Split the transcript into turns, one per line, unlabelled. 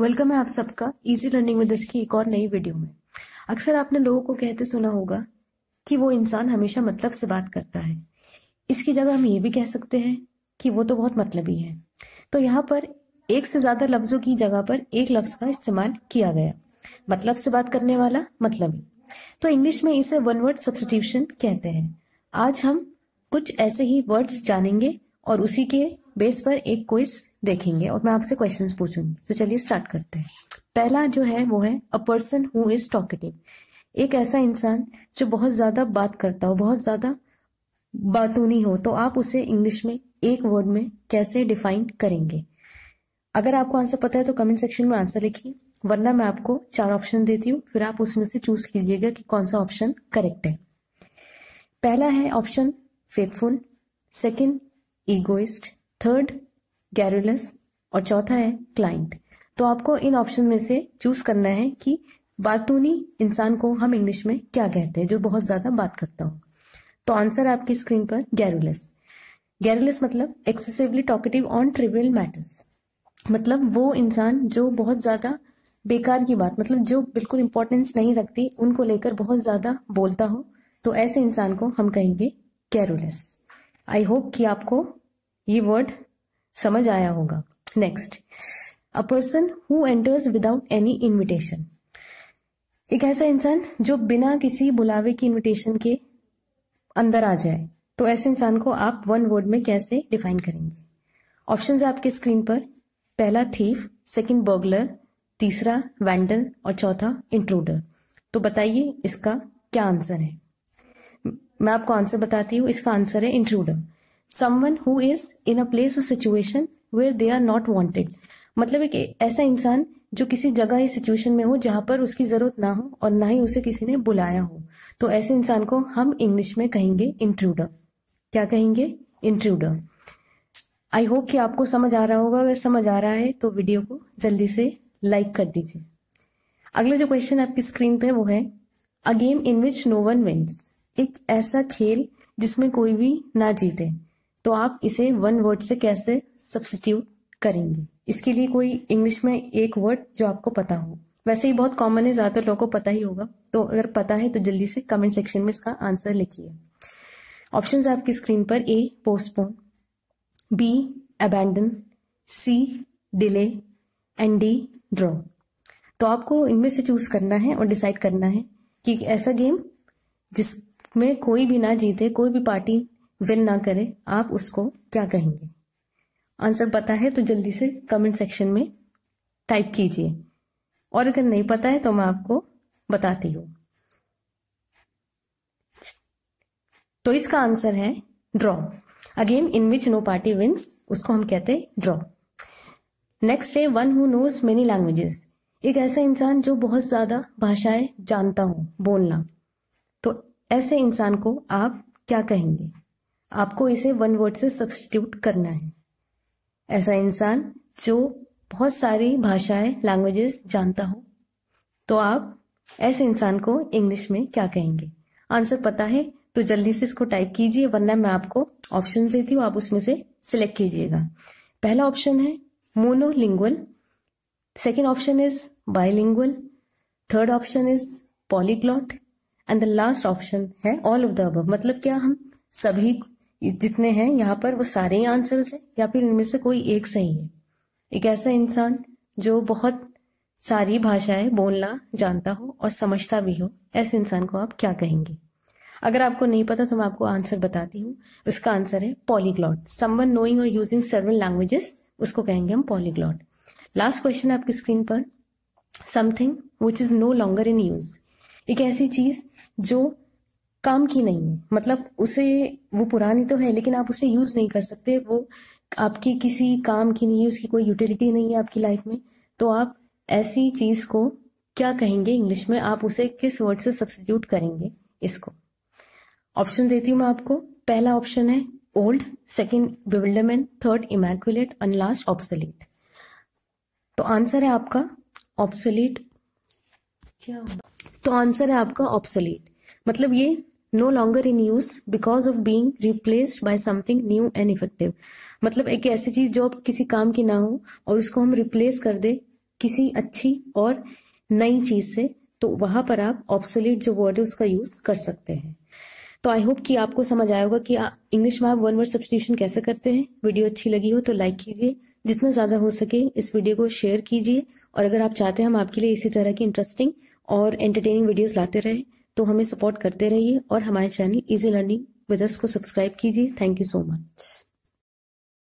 welcome है आप सबका इजी लर्निंग विद की एक और नई वीडियो में अक्सर आपने लोगों को कहते सुना होगा कि वो इंसान हमेशा मतलब से बात करता है इसकी जगह हम ये भी कह सकते हैं कि वो तो बहुत मतलबी है तो यहाँ पर एक से ज्यादा लफ्जों की जगह पर एक लफ्ज का इस्तेमाल किया गया मतलब से बात करने वाला मतलब तो इंग्लिश में इसे वन वर्ड सब्सटीट्यूशन कहते हैं आज हम कुछ ऐसे ही वर्ड्स जानेंगे और उसी के बेस पर एक क्विज देखेंगे और मैं आपसे क्वेश्चन पूछूंगी तो चलिए स्टार्ट करते हैं पहला जो है वो है a person who is talkative एक ऐसा इंसान जो बहुत ज़्यादा बात करता हो बहुत ज़्यादा बातूनी हो तो आप उसे इंग्लिश में एक वर्ड में कैसे डिफाइन करेंगे अगर आपको आंसर पता है तो कमेंट सेक्शन में आंसर लिखिए वरना मैं आपको चार ऑप्शन देती हूँ फिर आप उसमें से चूज कीजिएगा कि कौन सा ऑप्शन करेक्ट है पहला है option faithful second egoist third garrulous और चौथा है क्लाइंट तो आपको इन ऑप्शन में से चूज करना है कि बातूनी इंसान को हम इंग्लिश में क्या कहते हैं जो बहुत ज्यादा बात करता हो तो आंसर आपकी स्क्रीन पर गैरुलस गैरुलस मतलब excessively talkative on trivial matters मतलब वो इंसान जो बहुत ज्यादा बेकार की बात मतलब जो बिल्कुल इंपॉर्टेंस नहीं रखती उनको लेकर बहुत ज्यादा बोलता हो तो ऐसे इंसान को हम कहेंगे कैरोलेस आई होप कि आपको ये वर्ड समझ आया होगा next a person who enters without any invitation एक ऐसा इंसान जो बिना किसी बुलावे की इन्विटेशन के अंदर आ जाए तो ऐसे इंसान को आप वन वर्ड में कैसे डिफाइन करेंगे ऑप्शन आपके स्क्रीन पर पहला थीफ सेकेंड बर्गलर तीसरा वैंडल और चौथा इंट्रूडर तो बताइए इसका क्या आंसर है मैं आपको आंसर बताती हूँ इसका आंसर है intruder someone who is in a place और situation where they are not wanted मतलब एक ऐसा इंसान जो किसी जगह या सिचुएशन में हो जहां पर उसकी जरूरत ना हो और ना ही उसे किसी ने बुलाया हो तो ऐसे इंसान को हम इंग्लिश में कहेंगे इंट्रूडर क्या कहेंगे इंट्रूडर आई होप कि आपको समझ आ रहा होगा अगर समझ आ रहा है तो वीडियो को जल्दी से लाइक कर दीजिए अगला जो क्वेश्चन आपकी स्क्रीन पे वो है a game in which no one wins एक ऐसा खेल जिसमें कोई भी ना जीते तो आप इसे वन वर्ड से कैसे सब्सटीट्यूट करेंगे इसके लिए कोई इंग्लिश में एक वर्ड जो आपको पता हो वैसे ही बहुत कॉमन है ज्यादातर लोगों को पता ही होगा तो अगर पता है तो जल्दी से कमेंट सेक्शन में इसका आंसर लिखिए ऑप्शंस आपकी स्क्रीन पर A postpone B abandon C delay and D draw तो आपको इनमें से चूज करना है और डिसाइड करना है कि ऐसा गेम जिसमें कोई भी ना जीते कोई भी पार्टी विन ना करे आप उसको क्या कहेंगे आंसर पता है तो जल्दी से कमेंट सेक्शन में टाइप कीजिए और अगर नहीं पता है तो मैं आपको बताती हूं तो इसका आंसर है draw again in which no party wins उसको हम कहते हैं ड्रॉ नेक्स्ट है one who knows many languages एक ऐसा इंसान जो बहुत ज़्यादा भाषाएं जानता हो बोलना तो ऐसे इंसान को आप क्या कहेंगे आपको इसे वन वर्ड से सब्सटीट्यूट करना है ऐसा इंसान जो बहुत सारी भाषाएं लैंग्वेजेस जानता हो तो आप ऐसे इंसान को इंग्लिश में क्या कहेंगे आंसर पता है तो जल्दी से इसको टाइप कीजिए वरना मैं आपको ऑप्शन देती हूँ आप उसमें से सिलेक्ट कीजिएगा पहला ऑप्शन है monolingual second option is bilingual third option is polyglot and the last option है ऑल ऑफ द अब मतलब क्या हम सभी जितने हैं यहाँ पर वो सारे ही आंसर्स हैं या फिर इनमें से कोई एक सही है एक ऐसा इंसान जो बहुत सारी भाषाएं बोलना जानता हो और समझता भी हो ऐसे इंसान को आप क्या कहेंगे अगर आपको नहीं पता तो मैं आपको आंसर बताती हूँ उसका आंसर है पॉलीग्लॉट समवन नोइंग और यूजिंग सर्वल लैंग्वेजेस उसको कहेंगे हम पॉलीग्लॉट लास्ट क्वेश्चन है आपकी स्क्रीन पर something which is no longer in use एक ऐसी चीज़ जो काम की नहीं है मतलब उसे वो पुरानी तो है लेकिन आप उसे यूज नहीं कर सकते वो आपकी किसी काम की नहीं है उसकी कोई यूटिलिटी नहीं है आपकी लाइफ में तो आप ऐसी चीज को क्या कहेंगे इंग्लिश में आप उसे किस वर्ड से सब्सिट्यूट करेंगे इसको ऑप्शन देती हूँ मैं आपको पहला ऑप्शन है old second bewilderment third immaculate and last obsolete तो आंसर है आपका obsolete क्या तो आंसर है आपका obsolete मतलब ये no longer in use because of being replaced by something new and effective मतलब एक ऐसी चीज जो अब किसी काम की ना हो और उसको हम रिप्लेस कर दे किसी अच्छी और नई चीज से तो वहां पर आप ऑप्सोलिट जो वर्ड है उसका यूज कर सकते हैं तो आई होप कि आपको समझ आया होगा कि इंग्लिश में आप वन वर्ड सब्सिट्यूशन कैसे करते हैं वीडियो अच्छी लगी हो तो लाइक कीजिए जितना ज्यादा हो सके इस वीडियो को शेयर कीजिए और अगर आप चाहते हैं हम आपके लिए इसी तरह की इंटरेस्टिंग और एंटरटेनिंग वीडियोस लाते रहे तो हमें सपोर्ट करते रहिए और हमारे चैनल इजी लर्निंग विद को सब्सक्राइब कीजिए थैंक यू सो मच